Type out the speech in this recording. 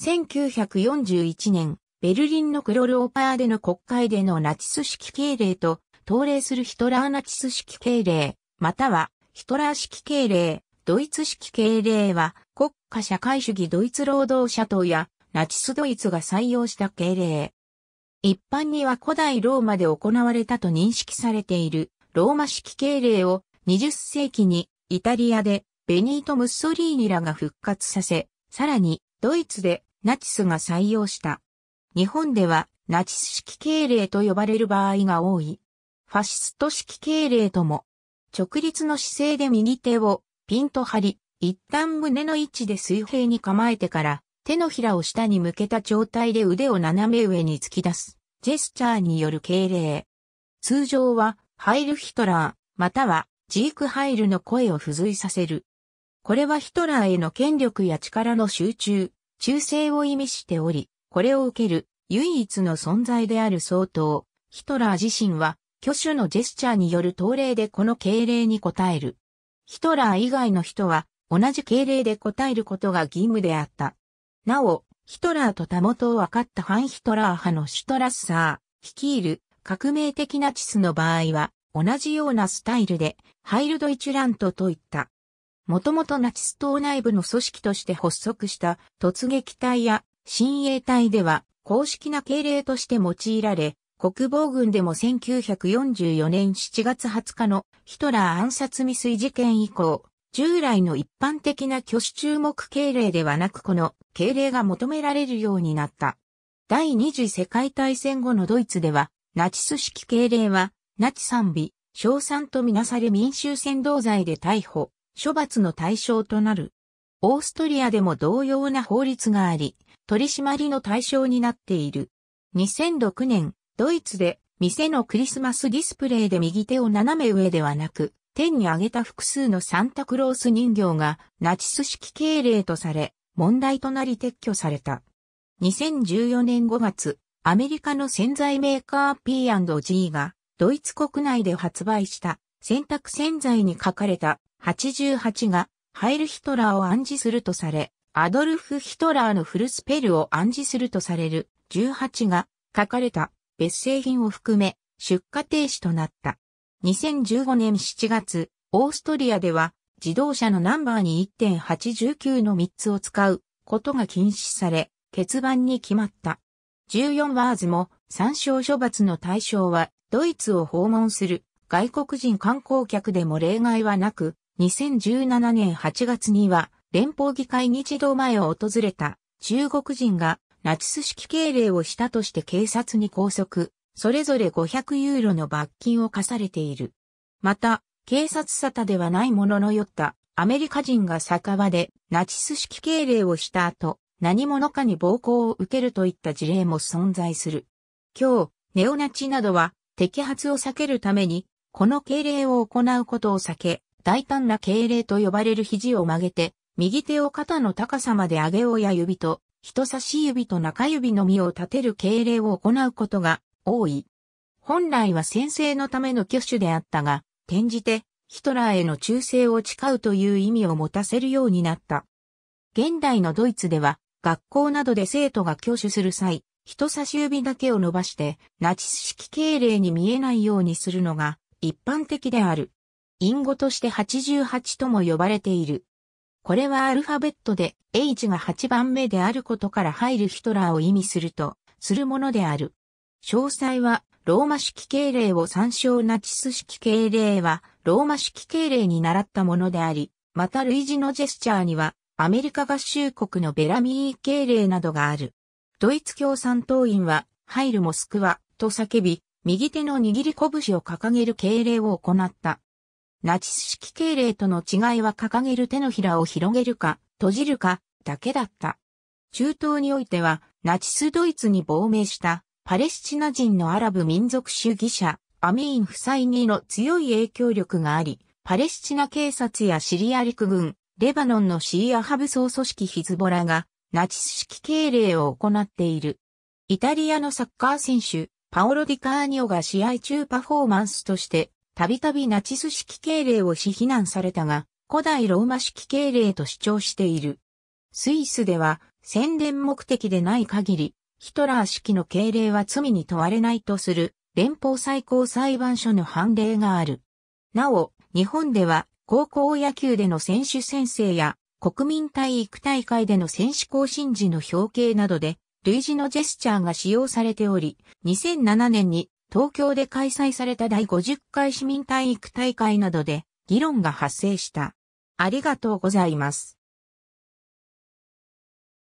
1941年、ベルリンのクロルオーパーでの国会でのナチス式敬礼と、統礼するヒトラーナチス式敬礼、またはヒトラー式敬礼、ドイツ式敬礼は、国家社会主義ドイツ労働者党やナチスドイツが採用した敬礼。一般には古代ローマで行われたと認識されているローマ式敬礼を20世紀にイタリアでベニート・ムッソリーニらが復活させ、さらにドイツでナチスが採用した。日本ではナチス式敬礼と呼ばれる場合が多い。ファシスト式敬礼とも、直立の姿勢で右手をピンと張り、一旦胸の位置で水平に構えてから、手のひらを下に向けた状態で腕を斜め上に突き出す、ジェスチャーによる敬礼。通常は、ハイルヒトラー、または、ジークハイルの声を付随させる、これはヒトラーへの権力や力の集中、忠誠を意味しており、これを受ける唯一の存在である総統、ヒトラー自身は、挙手のジェスチャーによる統令でこの敬礼に応える。ヒトラー以外の人は、同じ敬礼で応えることが義務であった。なお、ヒトラーとたもとを分かった反ヒトラー派のシュトラッサー、率いる革命的なチスの場合は、同じようなスタイルで、ハイルドイチュラントといったもともとナチス党内部の組織として発足した突撃隊や親衛隊では公式な敬礼として用いられ、国防軍でも1944年7月20日のヒトラー暗殺未遂事件以降、従来の一般的な挙手注目敬礼ではなくこの敬礼が求められるようになった。第二次世界大戦後のドイツでは、ナチス式敬礼は、ナチ賛美、賞賛とみなされ民衆扇動罪で逮捕、処罰の対象となる。オーストリアでも同様な法律があり、取り締まりの対象になっている。2006年、ドイツで店のクリスマスディスプレイで右手を斜め上ではなく、天に上げた複数のサンタクロース人形がナチス式敬礼とされ、問題となり撤去された。2014年5月、アメリカの洗剤メーカー P&G がドイツ国内で発売した洗濯洗剤に書かれた88がハイル・ヒトラーを暗示するとされ、アドルフ・ヒトラーのフルスペルを暗示するとされる18が書かれた別製品を含め出荷停止となった。2015年7月、オーストリアでは自動車のナンバーに1.819の3つを使うことが禁止され、欠番に決まった。14ワーズも参照処罰の対象はドイツを訪問する外国人観光客でも例外はなく、2017年8月には連邦議会議事堂前を訪れた中国人がナチス式敬礼をしたとして警察に拘束、それぞれ500ユーロの罰金を課されている。また、警察沙汰ではないものの酔ったアメリカ人が酒場でナチス式敬礼をした後、何者かに暴行を受けるといった事例も存在する。今日、ネオナチなどは摘発を避けるために、この敬礼を行うことを避け、大胆な敬礼と呼ばれる肘を曲げて、右手を肩の高さまで上げ親指と人差し指と中指の身を立てる敬礼を行うことが多い。本来は先生のための挙手であったが、転じてヒトラーへの忠誠を誓うという意味を持たせるようになった。現代のドイツでは、学校などで生徒が挙手する際、人差し指だけを伸ばして、ナチス式敬礼に見えないようにするのが一般的である。隠語として88とも呼ばれている。これはアルファベットで H が8番目であることから入るヒトラーを意味すると、するものである。詳細は、ローマ式敬礼を参照ナチス式敬礼は、ローマ式敬礼に習ったものであり、また類似のジェスチャーには、アメリカ合衆国のベラミー敬礼などがある。ドイツ共産党員は、入るモスクワと叫び、右手の握り拳を掲げる敬礼を行った。ナチス式敬礼との違いは掲げる手のひらを広げるか、閉じるか、だけだった。中東においては、ナチスドイツに亡命したパレスチナ人のアラブ民族主義者、アミーン・フサイニーの強い影響力があり、パレスチナ警察やシリア陸軍、レバノンのシーア派武装組織ヒズボラが、ナチス式敬礼を行っている。イタリアのサッカー選手、パオロ・ディカーニョが試合中パフォーマンスとして、たびたびナチス式敬礼をし非難されたが、古代ローマ式敬礼と主張している。スイスでは、宣伝目的でない限り、ヒトラー式の敬礼は罪に問われないとする、連邦最高裁判所の判例がある。なお、日本では、高校野球での選手宣誓や、国民体育大会での選手更新時の表敬などで、類似のジェスチャーが使用されており、2007年に東京で開催された第50回市民体育大会などで議論が発生した。ありがとうございます。